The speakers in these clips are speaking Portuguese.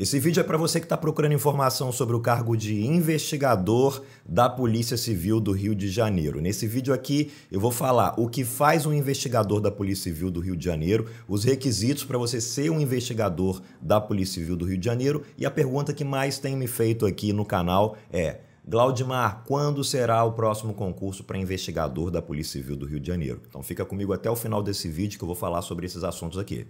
Esse vídeo é para você que está procurando informação sobre o cargo de investigador da Polícia Civil do Rio de Janeiro. Nesse vídeo aqui eu vou falar o que faz um investigador da Polícia Civil do Rio de Janeiro, os requisitos para você ser um investigador da Polícia Civil do Rio de Janeiro e a pergunta que mais tem me feito aqui no canal é: Glaudimar, quando será o próximo concurso para investigador da Polícia Civil do Rio de Janeiro? Então fica comigo até o final desse vídeo que eu vou falar sobre esses assuntos aqui.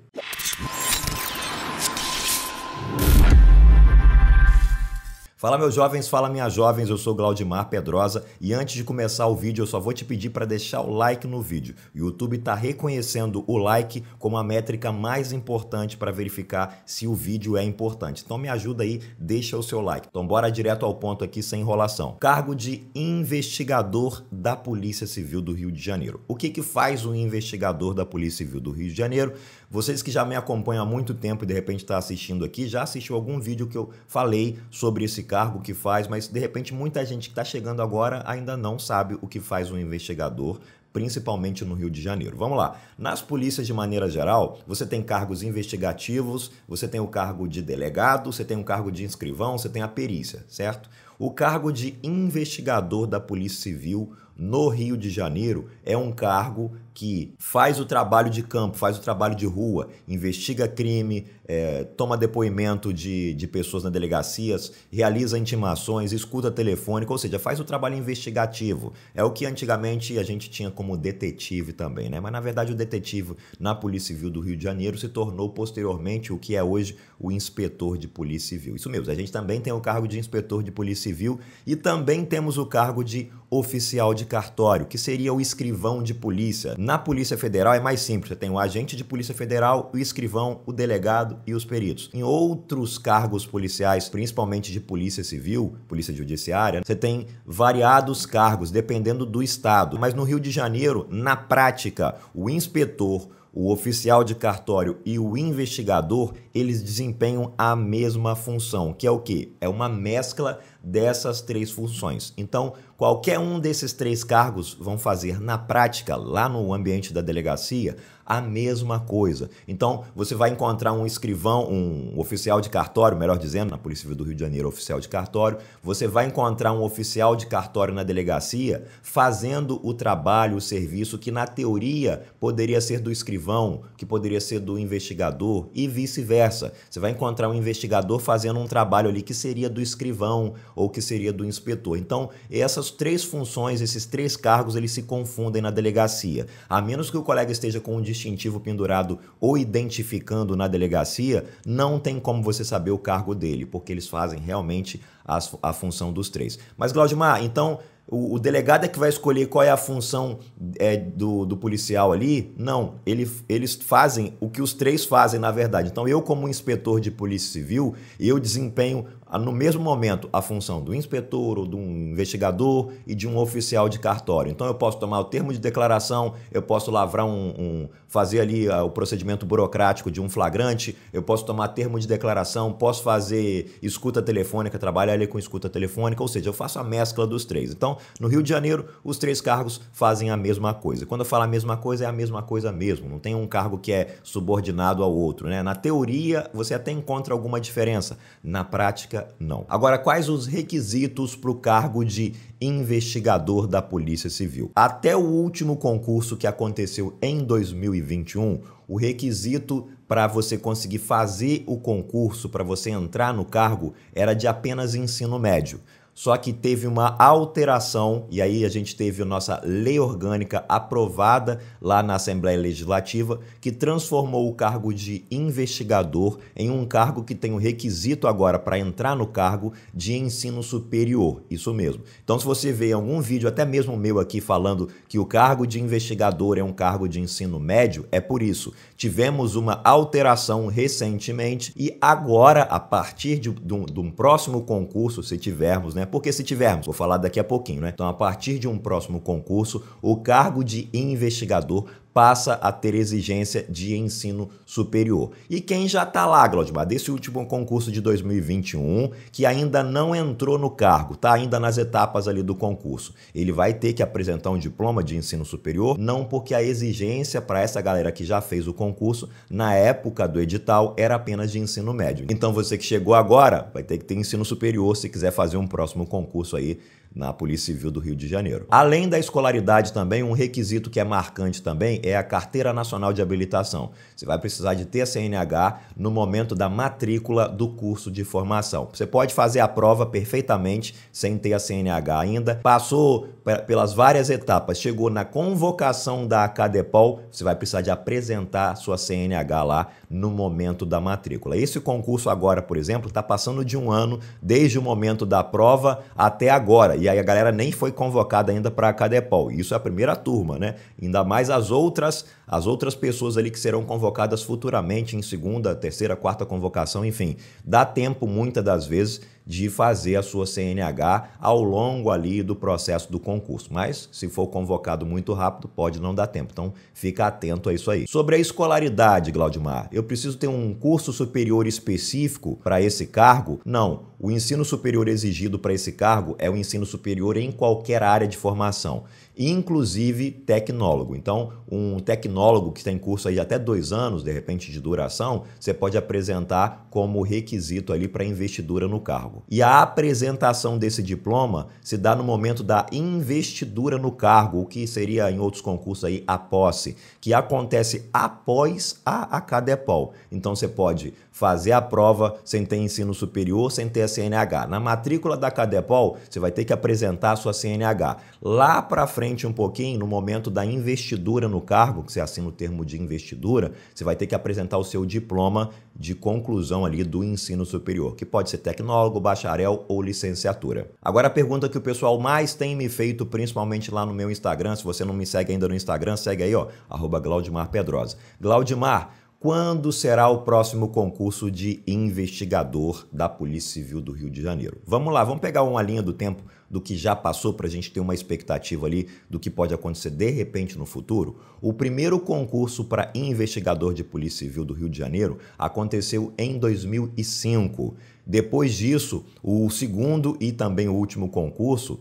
Fala meus jovens, fala minhas jovens, eu sou Glaudimar Pedrosa e antes de começar o vídeo eu só vou te pedir para deixar o like no vídeo. O YouTube está reconhecendo o like como a métrica mais importante para verificar se o vídeo é importante. Então me ajuda aí, deixa o seu like. Então bora direto ao ponto aqui sem enrolação. Cargo de investigador da Polícia Civil do Rio de Janeiro. O que que faz um investigador da Polícia Civil do Rio de Janeiro? Vocês que já me acompanham há muito tempo e de repente está assistindo aqui, já assistiu algum vídeo que eu falei sobre esse cargo que faz, mas de repente muita gente que está chegando agora ainda não sabe o que faz um investigador, principalmente no Rio de Janeiro. Vamos lá. Nas polícias, de maneira geral, você tem cargos investigativos, você tem o cargo de delegado, você tem o cargo de inscrivão, você tem a perícia, certo? O cargo de investigador da Polícia Civil no Rio de Janeiro é um cargo que faz o trabalho de campo, faz o trabalho de rua, investiga crime, é, toma depoimento de, de pessoas na delegacias, realiza intimações, escuta telefônica, ou seja, faz o trabalho investigativo. É o que antigamente a gente tinha como detetive também, né? Mas na verdade o detetive na Polícia Civil do Rio de Janeiro se tornou posteriormente o que é hoje o inspetor de Polícia Civil. Isso mesmo, a gente também tem o cargo de inspetor de Polícia Civil e também temos o cargo de oficial de cartório, que seria o escrivão de polícia. Na Polícia Federal é mais simples, você tem o agente de Polícia Federal, o escrivão, o delegado e os peritos. Em outros cargos policiais, principalmente de Polícia Civil, Polícia Judiciária, você tem variados cargos, dependendo do estado. Mas no Rio de Janeiro, na prática, o inspetor, o oficial de cartório e o investigador, eles desempenham a mesma função, que é o que? É uma mescla dessas três funções. Então, qualquer um desses três cargos vão fazer na prática, lá no ambiente da delegacia, a mesma coisa. Então, você vai encontrar um escrivão, um oficial de cartório, melhor dizendo, na Polícia Civil do Rio de Janeiro, oficial de cartório, você vai encontrar um oficial de cartório na delegacia fazendo o trabalho, o serviço que na teoria poderia ser do escrivão, que poderia ser do investigador e vice-versa. Você vai encontrar um investigador fazendo um trabalho ali que seria do escrivão ou que seria do inspetor. Então, essas três funções, esses três cargos, eles se confundem na delegacia. A menos que o colega esteja com um distintivo pendurado ou identificando na delegacia, não tem como você saber o cargo dele, porque eles fazem realmente as, a função dos três. Mas, Glaudimar, então o, delegado é que vai escolher qual é a função é, do, do, policial ali? Não, ele, eles fazem o que os três fazem, na verdade. Então, eu, como inspetor de polícia civil, eu desempenho no mesmo momento a função do inspetor ou de um investigador e de um oficial de cartório. Então eu posso tomar o termo de declaração, eu posso lavrar um, um fazer ali uh, o procedimento burocrático de um flagrante, eu posso tomar termo de declaração, posso fazer escuta telefônica, trabalhar ali com escuta telefônica, ou seja, eu faço a mescla dos três. Então, no Rio de Janeiro, os três cargos fazem a mesma coisa. Quando eu falo a mesma coisa, é a mesma coisa mesmo. Não tem um cargo que é subordinado ao outro, né? Na teoria, você até encontra alguma diferença. Na prática não. Agora, quais os requisitos para o cargo de investigador da Polícia Civil? Até o último concurso que aconteceu em 2021, o requisito para você conseguir fazer o concurso, para você entrar no cargo, era de apenas ensino médio só que teve uma alteração e aí a gente teve a nossa lei orgânica aprovada lá na Assembleia Legislativa que transformou o cargo de investigador em um cargo que tem o um requisito agora para entrar no cargo de ensino superior. Isso mesmo. Então se você vê em algum vídeo, até mesmo meu aqui falando que o cargo de investigador é um cargo de ensino médio, é por isso. Tivemos uma alteração recentemente e agora a partir de, de, um, de um próximo concurso, se tivermos né, né? Porque se tivermos, vou falar daqui a pouquinho, né? Então, a partir de um próximo concurso, o cargo de investigador passa a ter exigência de ensino superior. E quem já está lá, Glaudimar, desse último concurso de 2021, que ainda não entrou no cargo, está ainda nas etapas ali do concurso, ele vai ter que apresentar um diploma de ensino superior, não porque a exigência para essa galera que já fez o concurso, na época do edital, era apenas de ensino médio. Então você que chegou agora, vai ter que ter ensino superior se quiser fazer um próximo concurso aí na Polícia Civil do Rio de Janeiro. Além da escolaridade também, um requisito que é marcante também é a Carteira Nacional de Habilitação. Você vai precisar de ter a CNH no momento da matrícula do curso de formação. Você pode fazer a prova perfeitamente sem ter a CNH ainda. Passou pelas várias etapas, chegou na convocação da Cadepol, você vai precisar de apresentar sua CNH lá no momento da matrícula. Esse concurso agora, por exemplo, está passando de um ano desde o momento da prova até agora e aí a galera nem foi convocada ainda para a Cadepol. Isso é a primeira turma, né? Ainda mais as outras, as outras pessoas ali que serão convocadas futuramente em segunda, terceira, quarta convocação, enfim. Dá tempo muitas das vezes de fazer a sua CNH ao longo ali do processo do concurso. Mas se for convocado muito rápido, pode não dar tempo. Então fica atento a isso aí. Sobre a escolaridade, Glaudimar, eu preciso ter um curso superior específico para esse cargo? Não. O ensino superior exigido para esse cargo é o ensino superior em qualquer área de formação inclusive tecnólogo. Então, um tecnólogo que tem curso aí até dois anos, de repente, de duração, você pode apresentar como requisito ali para investidura no cargo. E a apresentação desse diploma se dá no momento da investidura no cargo, o que seria em outros concursos aí a posse, que acontece após a Acadepol. Então, você pode fazer a prova sem ter ensino superior, sem ter a CNH. Na matrícula da Acadepol, você vai ter que apresentar a sua CNH. Lá para frente um pouquinho, no momento da investidura no cargo, que você assina o termo de investidura, você vai ter que apresentar o seu diploma de conclusão ali do ensino superior, que pode ser tecnólogo, bacharel ou licenciatura. Agora a pergunta que o pessoal mais tem me feito, principalmente lá no meu Instagram, se você não me segue ainda no Instagram, segue aí, ó, arroba Glaudimar Pedrosa. Glaudimar, quando será o próximo concurso de investigador da Polícia Civil do Rio de Janeiro. Vamos lá, vamos pegar uma linha do tempo do que já passou para a gente ter uma expectativa ali do que pode acontecer de repente no futuro. O primeiro concurso para investigador de Polícia Civil do Rio de Janeiro aconteceu em 2005. Depois disso, o segundo e também o último concurso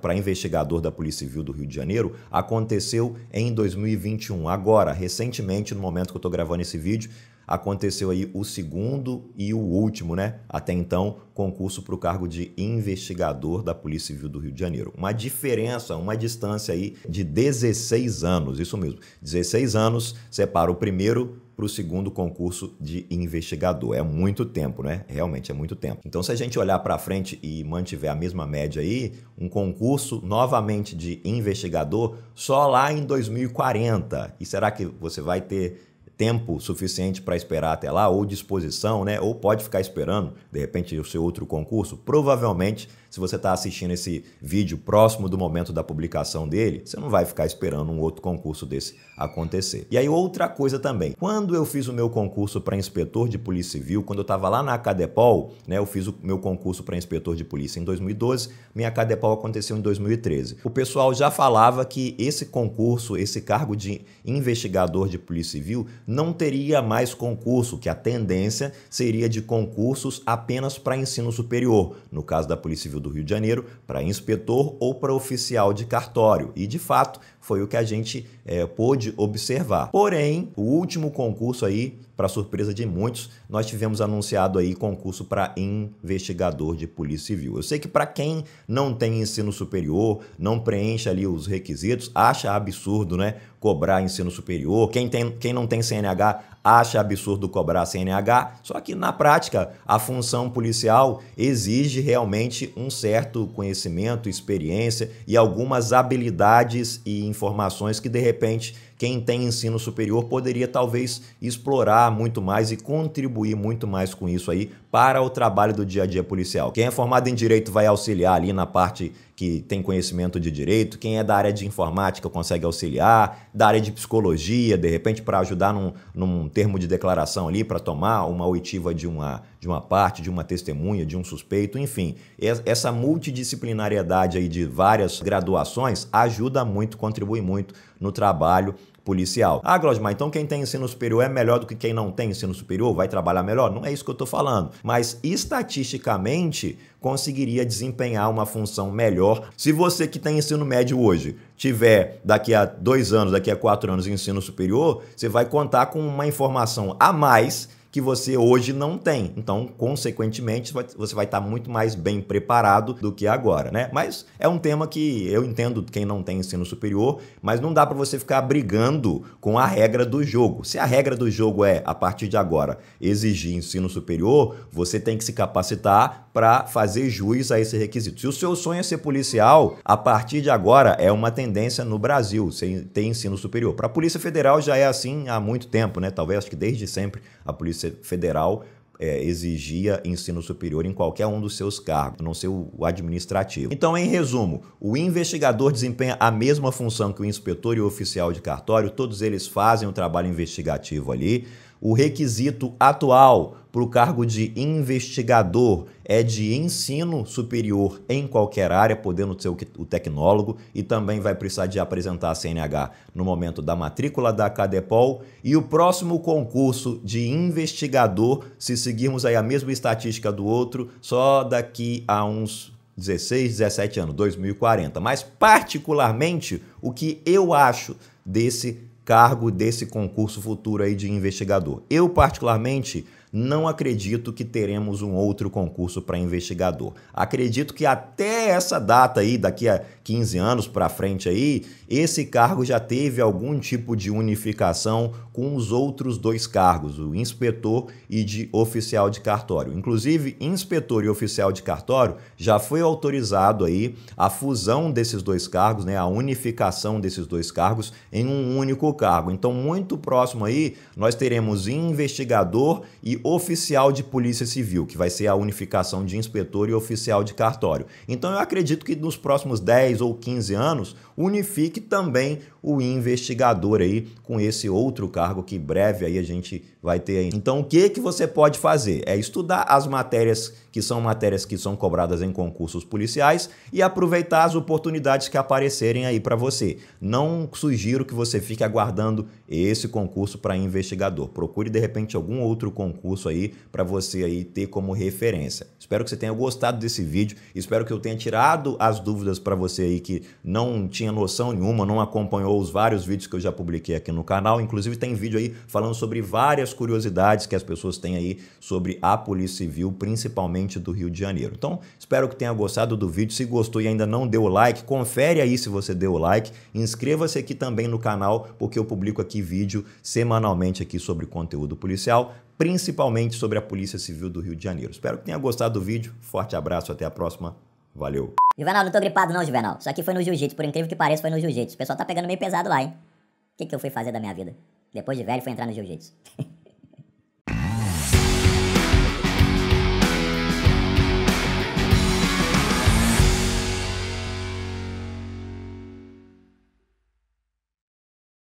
para investigador da Polícia Civil do Rio de Janeiro aconteceu em 2021. Agora, recentemente, no momento que eu estou gravando esse vídeo, aconteceu aí o segundo e o último, né? Até então, concurso para o cargo de investigador da Polícia Civil do Rio de Janeiro. Uma diferença, uma distância aí de 16 anos, isso mesmo. 16 anos separa o primeiro para o segundo concurso de investigador. É muito tempo, né? Realmente é muito tempo. Então, se a gente olhar para frente e mantiver a mesma média aí, um concurso novamente de investigador só lá em 2040. E será que você vai ter tempo suficiente para esperar até lá, ou disposição, né? Ou pode ficar esperando, de repente, o seu outro concurso? Provavelmente se você está assistindo esse vídeo próximo do momento da publicação dele, você não vai ficar esperando um outro concurso desse acontecer. E aí, outra coisa também. Quando eu fiz o meu concurso para inspetor de Polícia Civil, quando eu estava lá na Cadepol, né, eu fiz o meu concurso para inspetor de polícia em 2012, minha Cadepol aconteceu em 2013. O pessoal já falava que esse concurso, esse cargo de investigador de Polícia Civil, não teria mais concurso, que a tendência seria de concursos apenas para ensino superior, no caso da Polícia Civil do Rio de Janeiro para inspetor ou para oficial de cartório e, de fato, foi o que a gente é, pôde observar. Porém, o último concurso aí, para surpresa de muitos, nós tivemos anunciado aí concurso para investigador de polícia civil. Eu sei que para quem não tem ensino superior, não preenche ali os requisitos, acha absurdo, né? Cobrar ensino superior. Quem, tem, quem não tem CNH acha absurdo cobrar CNH. Só que na prática, a função policial exige realmente um certo conhecimento, experiência e algumas habilidades e informações que de repente quem tem ensino superior poderia talvez explorar muito mais e contribuir muito mais com isso aí para o trabalho do dia a dia policial. Quem é formado em direito vai auxiliar ali na parte que tem conhecimento de direito, quem é da área de informática consegue auxiliar, da área de psicologia, de repente, para ajudar num, num termo de declaração ali, para tomar uma oitiva de uma, de uma parte, de uma testemunha, de um suspeito, enfim. Essa multidisciplinariedade aí de várias graduações ajuda muito, contribui muito no trabalho policial. Ah, Glosmar, então quem tem ensino superior é melhor do que quem não tem ensino superior? Vai trabalhar melhor? Não é isso que eu estou falando. Mas estatisticamente conseguiria desempenhar uma função melhor se você que tem ensino médio hoje tiver daqui a dois anos, daqui a quatro anos ensino superior, você vai contar com uma informação a mais que você hoje não tem. Então, consequentemente, você vai estar muito mais bem preparado do que agora, né? Mas é um tema que eu entendo quem não tem ensino superior, mas não dá para você ficar brigando com a regra do jogo. Se a regra do jogo é, a partir de agora, exigir ensino superior, você tem que se capacitar para fazer juiz a esse requisito. Se o seu sonho é ser policial, a partir de agora é uma tendência no Brasil, sem ter ensino superior. Para a Polícia Federal já é assim há muito tempo, né? Talvez acho que desde sempre a Polícia federal é, exigia ensino superior em qualquer um dos seus cargos, a não ser o administrativo. Então, em resumo, o investigador desempenha a mesma função que o inspetor e o oficial de cartório, todos eles fazem o trabalho investigativo ali. O requisito atual para o cargo de investigador é de ensino superior em qualquer área, podendo ser o tecnólogo, e também vai precisar de apresentar a CNH no momento da matrícula da Cadepol. E o próximo concurso de investigador, se seguirmos aí a mesma estatística do outro, só daqui a uns 16, 17 anos, 2040. Mas, particularmente, o que eu acho desse cargo desse concurso futuro aí de investigador. Eu, particularmente, não acredito que teremos um outro concurso para investigador. Acredito que até essa data aí, daqui a 15 anos para frente aí, esse cargo já teve algum tipo de unificação com os outros dois cargos, o inspetor e de oficial de cartório. Inclusive, inspetor e oficial de cartório já foi autorizado aí a fusão desses dois cargos, né, a unificação desses dois cargos em um único cargo. Então, muito próximo aí, nós teremos investigador e oficial de polícia civil, que vai ser a unificação de inspetor e oficial de cartório. Então eu acredito que nos próximos 10 ou 15 anos unifique também o investigador aí com esse outro cargo que breve aí a gente vai ter aí. Então o que que você pode fazer? É estudar as matérias que são matérias que são cobradas em concursos policiais e aproveitar as oportunidades que aparecerem aí para você. Não sugiro que você fique aguardando esse concurso para investigador. Procure de repente algum outro concurso curso aí para você aí ter como referência. Espero que você tenha gostado desse vídeo, espero que eu tenha tirado as dúvidas para você aí que não tinha noção nenhuma, não acompanhou os vários vídeos que eu já publiquei aqui no canal. Inclusive tem vídeo aí falando sobre várias curiosidades que as pessoas têm aí sobre a Polícia Civil, principalmente do Rio de Janeiro. Então, espero que tenha gostado do vídeo. Se gostou e ainda não deu like, confere aí se você deu like. Inscreva-se aqui também no canal, porque eu publico aqui vídeo semanalmente aqui sobre conteúdo policial principalmente sobre a Polícia Civil do Rio de Janeiro. Espero que tenha gostado do vídeo. Forte abraço, até a próxima. Valeu. Juvenal, não tô gripado não, Juvenal. Isso aqui foi no jiu-jitsu, por incrível que pareça, foi no jiu-jitsu. O pessoal tá pegando meio pesado lá, hein? O que, que eu fui fazer da minha vida? Depois de velho, fui entrar no jiu-jitsu.